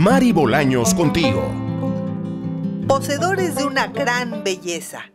Mari Bolaños contigo. Poseedores de una gran belleza.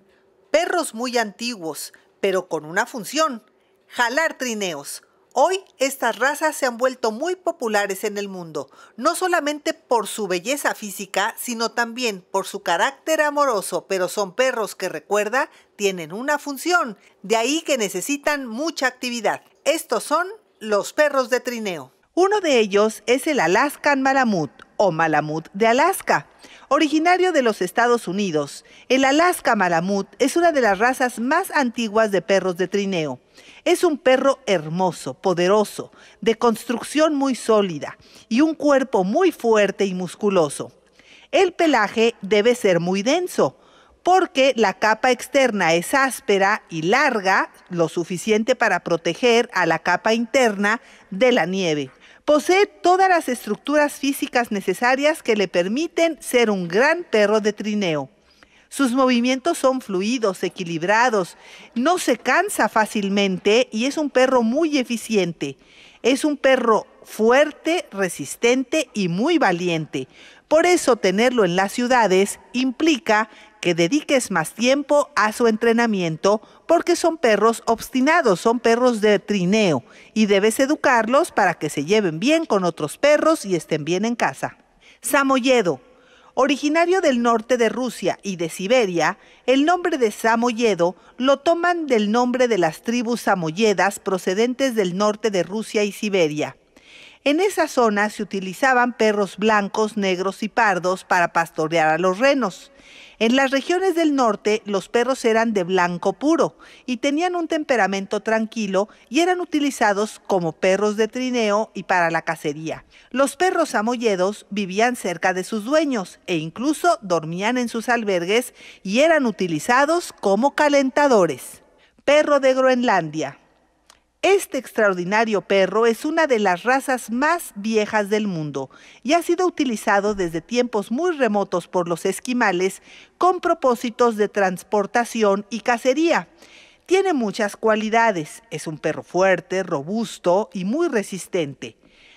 Perros muy antiguos, pero con una función. Jalar trineos. Hoy estas razas se han vuelto muy populares en el mundo, no solamente por su belleza física, sino también por su carácter amoroso, pero son perros que recuerda tienen una función, de ahí que necesitan mucha actividad. Estos son los perros de trineo. Uno de ellos es el Alaskan Malamut, malamut de Alaska. Originario de los Estados Unidos, el Alaska Malamut es una de las razas más antiguas de perros de trineo. Es un perro hermoso, poderoso, de construcción muy sólida y un cuerpo muy fuerte y musculoso. El pelaje debe ser muy denso, porque la capa externa es áspera y larga, lo suficiente para proteger a la capa interna de la nieve. Posee todas las estructuras físicas necesarias que le permiten ser un gran perro de trineo. Sus movimientos son fluidos, equilibrados, no se cansa fácilmente y es un perro muy eficiente. Es un perro fuerte, resistente y muy valiente. Por eso tenerlo en las ciudades implica que dediques más tiempo a su entrenamiento porque son perros obstinados, son perros de trineo y debes educarlos para que se lleven bien con otros perros y estén bien en casa. Samoyedo. Originario del norte de Rusia y de Siberia, el nombre de Samoyedo lo toman del nombre de las tribus samoyedas procedentes del norte de Rusia y Siberia. En esa zona se utilizaban perros blancos, negros y pardos para pastorear a los renos. En las regiones del norte, los perros eran de blanco puro y tenían un temperamento tranquilo y eran utilizados como perros de trineo y para la cacería. Los perros amolledos vivían cerca de sus dueños e incluso dormían en sus albergues y eran utilizados como calentadores. Perro de Groenlandia. Este extraordinario perro es una de las razas más viejas del mundo y ha sido utilizado desde tiempos muy remotos por los esquimales con propósitos de transportación y cacería. Tiene muchas cualidades, es un perro fuerte, robusto y muy resistente.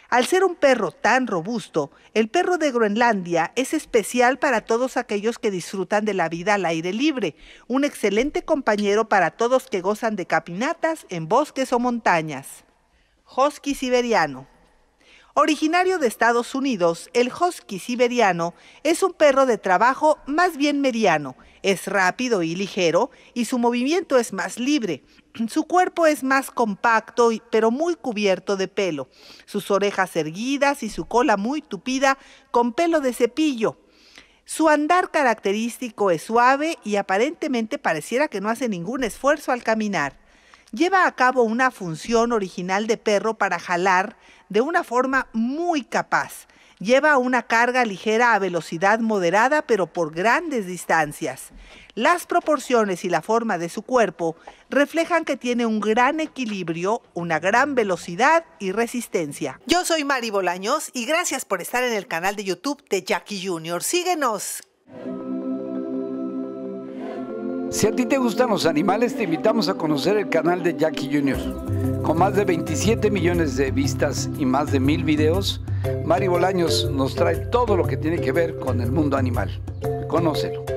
Al ser un perro tan robusto, el perro de Groenlandia es especial para todos aquellos que disfrutan de la vida al aire libre, un excelente compañero para todos que gozan de caminatas en bosques o montañas. Hosky siberiano. Originario de Estados Unidos, el husky siberiano es un perro de trabajo más bien mediano. Es rápido y ligero y su movimiento es más libre. Su cuerpo es más compacto pero muy cubierto de pelo. Sus orejas erguidas y su cola muy tupida con pelo de cepillo. Su andar característico es suave y aparentemente pareciera que no hace ningún esfuerzo al caminar lleva a cabo una función original de perro para jalar de una forma muy capaz. Lleva una carga ligera a velocidad moderada pero por grandes distancias. Las proporciones y la forma de su cuerpo reflejan que tiene un gran equilibrio, una gran velocidad y resistencia. Yo soy Mari Bolaños y gracias por estar en el canal de YouTube de Jackie Jr. Síguenos. Si a ti te gustan los animales, te invitamos a conocer el canal de Jackie Jr. Con más de 27 millones de vistas y más de mil videos, Mari Bolaños nos trae todo lo que tiene que ver con el mundo animal. Conócelo.